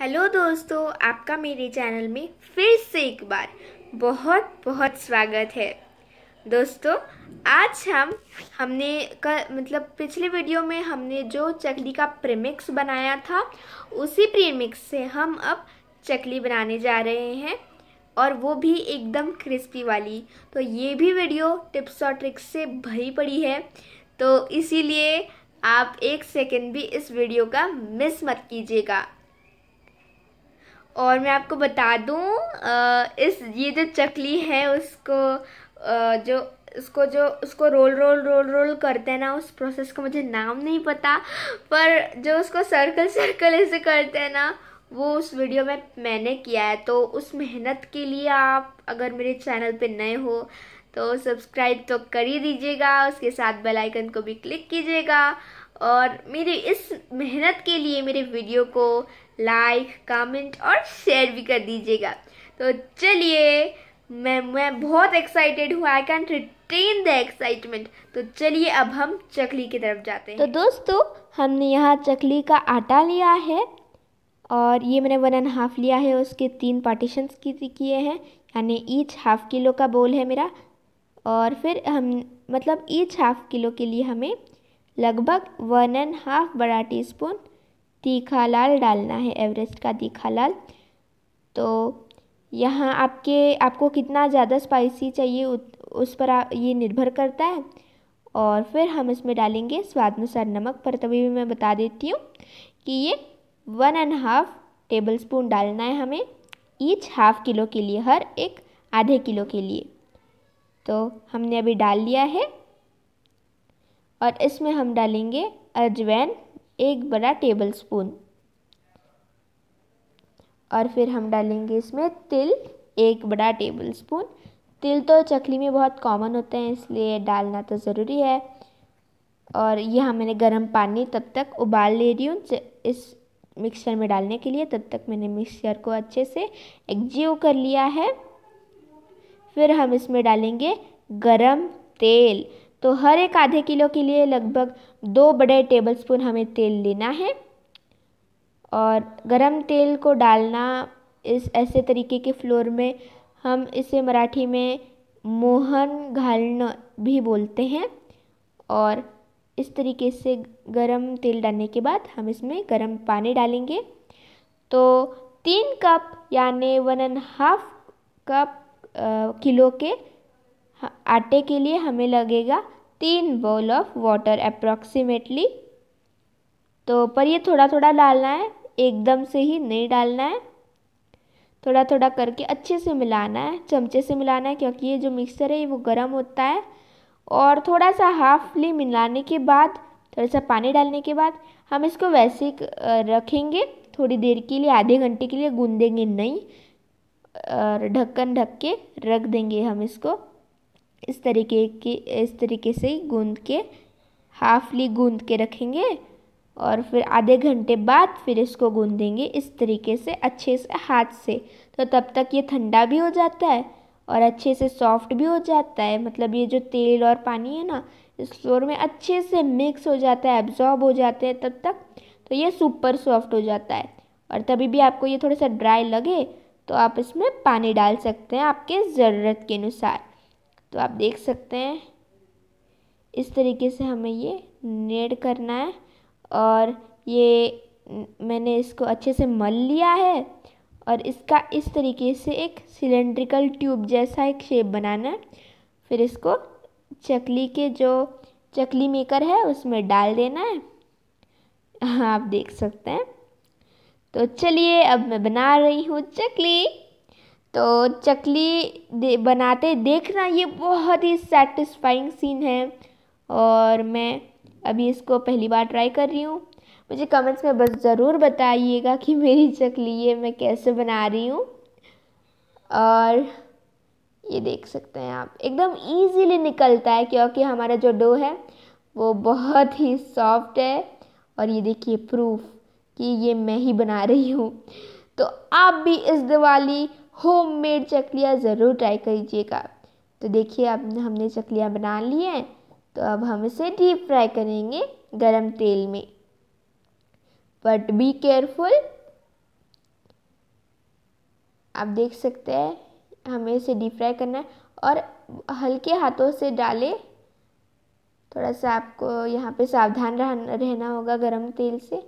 Hello दोस्तों आपका मेरे चैनल में फिर से एक बार बहुत बहुत स्वागत है दोस्तों आज हम हमने का मतलब पिछले वीडियो में हमने जो चकली का प्रीमिक्स बनाया था उसी प्रीमिक्स से हम अब चकली बनाने जा रहे हैं और वो भी एकदम क्रिस्पी वाली तो ये भी वीडियो टिप्स और ट्रिक्स से भरी पड़ी है तो इसीलिए आप एक सेकेंड भी इस वीडियो का मिस मत कीजिएगा और मैं आपको बता दूँ इस ये जो चकली है उसको जो उसको जो उसको रोल रोल रोल रोल करते हैं ना उस प्रोसेस का मुझे नाम नहीं पता पर जो उसको सर्कल सर्कल ऐसे करते हैं ना वो उस वीडियो में मैंने किया है तो उस मेहनत के लिए आप अगर मेरे चैनल पे नए हो तो सब्सक्राइब तो कर ही दीजिएगा उसके साथ बेल आइकन को भी क्लिक कीजिएगा और मेरी इस मेहनत के लिए मेरे वीडियो को लाइक कमेंट और शेयर भी कर दीजिएगा तो चलिए मैं मैं बहुत एक्साइटेड हूँ I can retain the excitement तो चलिए अब हम चकली की तरफ जाते हैं तो दोस्तों हमने यहाँ चकली का आटा लिया है और ये मैंने वन एंड हाफ लिया है उसके तीन पार्टीशंस किए हैं यानी ईच हाफ किलो का बोल है मेरा और फिर हम मतलब ईच हाफ किलो के लिए हमें लगभग वन एंड हाफ बड़ा टीस्पून तीखा लाल डालना है एवरेस्ट का तीखा लाल तो यहाँ आपके आपको कितना ज़्यादा स्पाइसी चाहिए उस पर ये निर्भर करता है और फिर हम इसमें डालेंगे स्वाद अनुसार नमक पर तभी भी मैं बता देती हूँ कि ये one and half table spoon डालना है हमें ईच हाफ किलो के लिए हर एक आधे किलो के लिए तो हमने अभी डाल लिया है और इसमें हम डालेंगे अजवैन एक बड़ा टेबल स्पून और फिर हम डालेंगे इसमें तिल एक बड़ा टेबल स्पून तिल तो चकली में बहुत कॉमन होते हैं इसलिए डालना तो ज़रूरी है और ये हम मैंने गर्म पानी तब तक उबाल ले रही हूँ इस मिक्सचर में डालने के लिए तब तक मैंने मिक्सचर को अच्छे से एग्जीव कर लिया है फिर हम इसमें डालेंगे गरम तेल तो हर एक आधे किलो के लिए लगभग दो बड़े टेबलस्पून हमें तेल लेना है और गरम तेल को डालना इस ऐसे तरीके के फ्लोर में हम इसे मराठी में मोहन घालन भी बोलते हैं और इस तरीके से गरम तेल डालने के बाद हम इसमें गरम पानी डालेंगे तो तीन कप यानि one and half cup kilo के आटे के लिए हमें लगेगा तीन बोल ऑफ वाटर अप्रॉक्सीमेटली तो पर ये थोड़ा थोड़ा डालना है एकदम से ही नहीं डालना है थोड़ा थोड़ा करके अच्छे से मिलाना है चमचे से मिलाना है क्योंकि ये जो मिक्सर है वो गर्म होता है और थोड़ा सा हाफली मिलाने के बाद थोड़ा सा पानी डालने के बाद हम इसको वैसे रखेंगे थोड़ी देर के लिए आधे घंटे के लिए गूंदेंगे नहीं और ढक्कन ढक के रख देंगे हम इसको इस तरीके की इस तरीके से गूंद के हाफली गूंद के रखेंगे और फिर आधे घंटे बाद फिर इसको गूंदेंगे इस तरीके से अच्छे से हाथ से तो तब तक ये ठंडा भी हो जाता है और अच्छे से सॉफ्ट भी हो जाता है मतलब ये जो तेल और पानी है ना इस फ्लोर में अच्छे से मिक्स हो जाता है एब्जॉर्ब हो जाते हैं तब तक तो ये सुपर सॉफ्ट हो जाता है और तभी भी आपको ये थोड़ा सा ड्राई लगे तो आप इसमें पानी डाल सकते हैं आपके ज़रूरत के अनुसार तो आप देख सकते हैं इस तरीके से हमें ये नेड करना है और ये मैंने इसको अच्छे से मल लिया है और इसका इस तरीके से एक सिलेंड्रिकल ट्यूब जैसा एक शेप बनाना है फिर इसको चकली के जो चकली मेकर है उसमें डाल देना है हाँ आप देख सकते हैं तो चलिए अब मैं बना रही हूँ चकली तो चकली दे, बनाते देखना ये बहुत ही सेटिस्फाइंग सीन है और मैं अभी इसको पहली बार ट्राई कर रही हूँ मुझे कमेंट्स में बस ज़रूर बताइएगा कि मेरी चकली ये मैं कैसे बना रही हूँ और ये देख सकते हैं आप एकदम इजीली निकलता है क्योंकि हमारा जो डो है वो बहुत ही सॉफ्ट है और ये देखिए प्रूफ कि ये मैं ही बना रही हूँ तो आप भी इस दिवाली होम मेड चकलिया ज़रूर ट्राई करीजिएगा तो देखिए अब हमने चकलियाँ बना ली हैं तो अब हम इसे डीप फ्राई करेंगे गरम तेल में बट बी केयरफुल आप देख सकते हैं हमें इसे डीप फ्राई करना है और हल्के हाथों से डालें थोड़ा सा आपको यहाँ पे सावधान रहना होगा गरम तेल से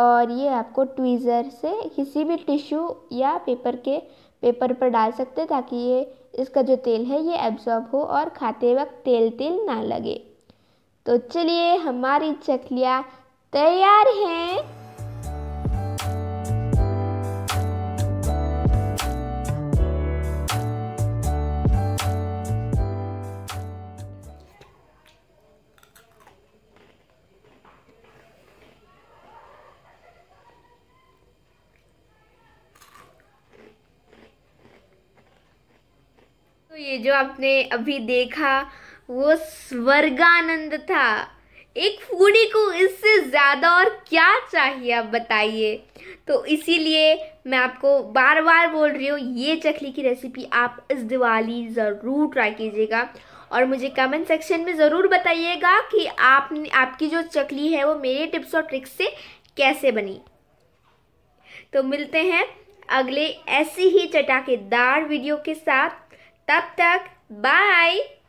और ये आपको ट्वीज़र से किसी भी टिश्यू या पेपर के पेपर पर डाल सकते हैं ताकि ये इसका जो तेल है ये एब्जॉर्ब हो और खाते वक्त तेल तेल ना लगे तो चलिए हमारी चकलियाँ तैयार हैं ये जो आपने अभी देखा वो स्वर्गानंद था एक फूडी को इससे ज़्यादा और क्या चाहिए आप बताइए तो इसीलिए मैं आपको बार बार बोल रही हूँ ये चकली की रेसिपी आप इस दिवाली ज़रूर ट्राई कीजिएगा और मुझे कमेंट सेक्शन में ज़रूर बताइएगा कि आपने आपकी जो चकली है वो मेरे टिप्स और ट्रिक्स से कैसे बनी तो मिलते हैं अगले ऐसी ही चटाकेदार वीडियो के साथ Tuck, tuck. Bye.